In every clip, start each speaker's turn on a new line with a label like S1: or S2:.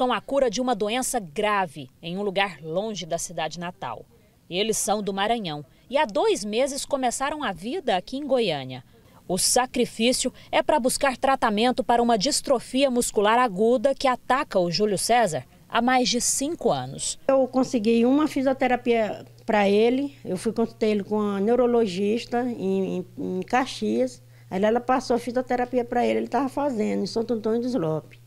S1: buscam a cura de uma doença grave em um lugar longe da cidade natal. Eles são do Maranhão e há dois meses começaram a vida aqui em Goiânia. O sacrifício é para buscar tratamento para uma distrofia muscular aguda que ataca o Júlio César há mais de cinco anos. Eu consegui uma fisioterapia para
S2: ele, eu fui consultar ele com a neurologista em, em, em Caxias. Aí ela passou a fisioterapia para ele, ele estava fazendo em Santo Antônio dos Lopes.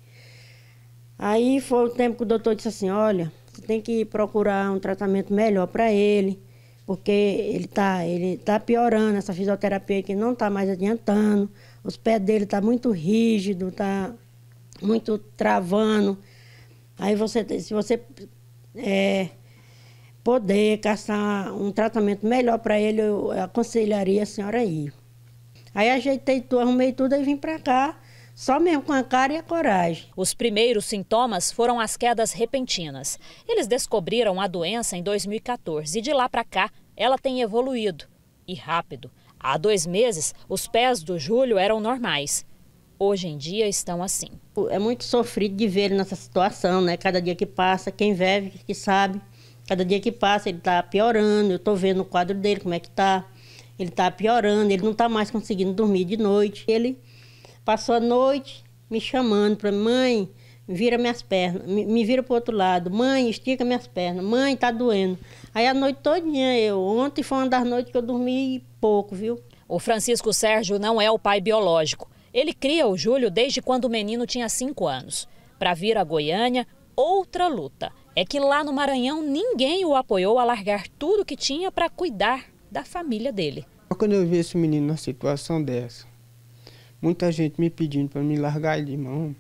S2: Aí foi o tempo que o doutor disse assim: olha, você tem que procurar um tratamento melhor para ele, porque ele está ele tá piorando, essa fisioterapia que não está mais adiantando, os pés dele estão tá muito rígido, está muito travando. Aí você, se você é, poder caçar um tratamento melhor para ele, eu aconselharia a senhora a ir. Aí ajeitei tudo, arrumei tudo e vim para cá. Só mesmo com a cara e a coragem.
S1: Os primeiros sintomas foram as quedas repentinas. Eles descobriram a doença em 2014 e de lá para cá ela tem evoluído e rápido. Há dois meses, os pés do Júlio eram normais. Hoje em dia estão assim. É muito sofrido de ver ele nessa
S2: situação, né? Cada dia que passa, quem vive, que sabe. Cada dia que passa, ele está piorando. Eu estou vendo o quadro dele, como é que está. Ele está piorando, ele não está mais conseguindo dormir de noite. Ele Passou a noite me chamando para mãe, vira minhas pernas, me, me vira para o outro lado, mãe, estica minhas pernas, mãe, tá doendo. Aí a noite todinha
S1: eu, ontem foi uma das noites que eu dormi pouco, viu? O Francisco Sérgio não é o pai biológico. Ele cria o Júlio desde quando o menino tinha 5 anos. Para vir a Goiânia, outra luta. É que lá no Maranhão ninguém o apoiou a largar tudo que tinha para cuidar da família dele.
S3: Quando eu vi esse menino na situação dessa, Muita gente me pedindo para me largar de mão.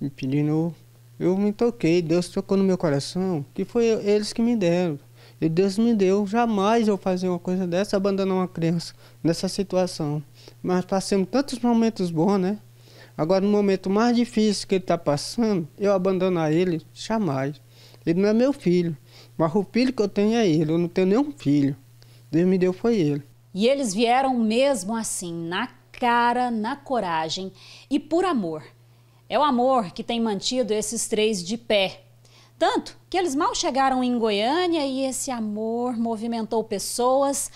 S3: Me pedindo. Eu me toquei, Deus tocou no meu coração, que foi eles que me deram. E Deus me deu, jamais eu fazer uma coisa dessa, abandonar uma criança nessa situação. Mas passamos tantos momentos bons, né? Agora, no momento mais difícil que ele está passando, eu abandonar ele, jamais. Ele não é meu filho, mas o filho que eu tenho é ele, eu não tenho nenhum filho. Deus me deu foi ele.
S1: E eles vieram mesmo assim, na cara, na coragem e por amor. É o amor que tem mantido esses três de pé. Tanto que eles mal chegaram em Goiânia e esse amor movimentou pessoas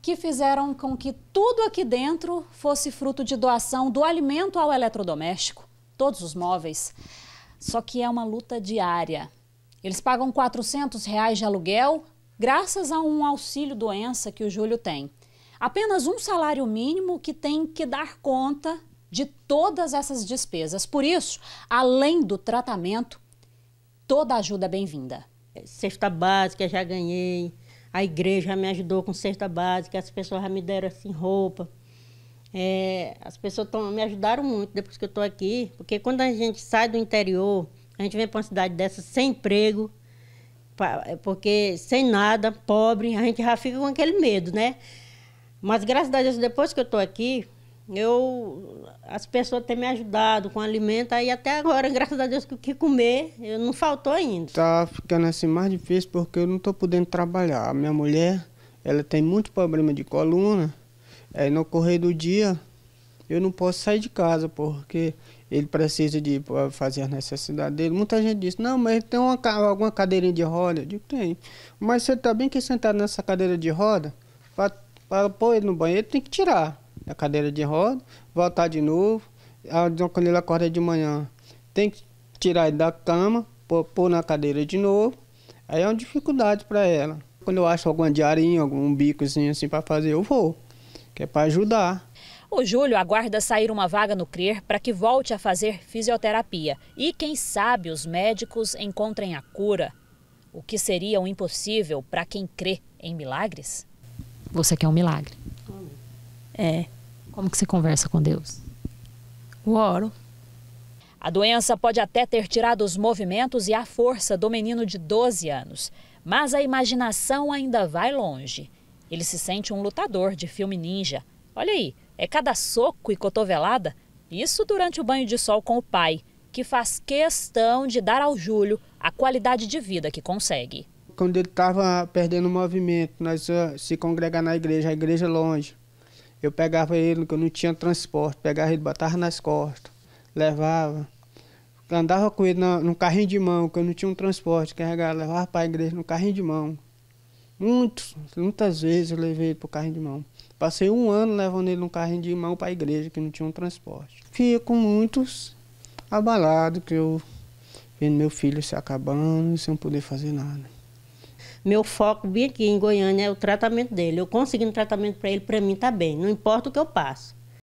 S1: que fizeram com que tudo aqui dentro fosse fruto de doação do alimento ao eletrodoméstico, todos os móveis. Só que é uma luta diária. Eles pagam 400 reais de aluguel graças a um auxílio doença que o Júlio tem apenas um salário mínimo que tem que dar conta de todas essas despesas. Por isso, além do tratamento, toda ajuda é bem-vinda. Cesta básica já
S2: ganhei, a igreja me ajudou com cesta básica, as pessoas já me deram assim roupa. É, as pessoas tão, me ajudaram muito depois que eu estou aqui, porque quando a gente sai do interior, a gente vem para uma cidade dessa sem emprego, pra, é porque sem nada, pobre, a gente já fica com aquele medo, né? Mas graças a Deus, depois que eu estou aqui, eu as pessoas têm me ajudado com alimento aí até agora graças a Deus que o que comer
S3: eu não faltou ainda tá ficando assim mais difícil porque eu não estou podendo trabalhar a minha mulher ela tem muito problema de coluna aí é, no correr do dia eu não posso sair de casa porque ele precisa de fazer as necessidades dele. Muita gente diz, não, mas tem uma, alguma cadeirinha de roda? Eu digo, tem. Mas você está bem que sentado nessa cadeira de roda, para pôr ele no banheiro, tem que tirar a cadeira de roda, voltar de novo. Ah, quando ele acorda de manhã, tem que tirar ele da cama, pôr, pôr na cadeira de novo. Aí é uma dificuldade para ela. Quando eu acho alguma diarinha, algum bicozinho assim para fazer, eu vou, que é para ajudar.
S1: O Júlio aguarda sair uma vaga no CRER para que volte a fazer fisioterapia. E quem sabe os médicos encontrem a cura, o que seria um impossível para quem crê em milagres? Você quer um milagre. É. Como que você conversa com Deus? O oro. A doença pode até ter tirado os movimentos e a força do menino de 12 anos, mas a imaginação ainda vai longe. Ele se sente um lutador de filme ninja. Olha aí, é cada soco e cotovelada. Isso durante o banho de sol com o pai, que faz questão de dar ao Júlio a qualidade de vida que consegue
S3: quando ele estava perdendo o movimento, nós ia eh, se congregar na igreja, a igreja é longe. Eu pegava ele, que eu não tinha transporte, pegava ele, botava nas costas, levava. Andava com ele no, no carrinho de mão, que eu não tinha um transporte, carregava, levava para a igreja no carrinho de mão. Muitos, muitas vezes eu levei ele pro carrinho de mão. Passei um ano levando ele no carrinho de mão para a igreja, que não tinha um transporte. Fiquei com muitos abalados, que eu vendo meu filho se acabando, sem poder fazer nada. Meu foco bem
S2: aqui em Goiânia é o tratamento dele. Eu um tratamento para ele, para mim está bem. Não importa o que eu passo.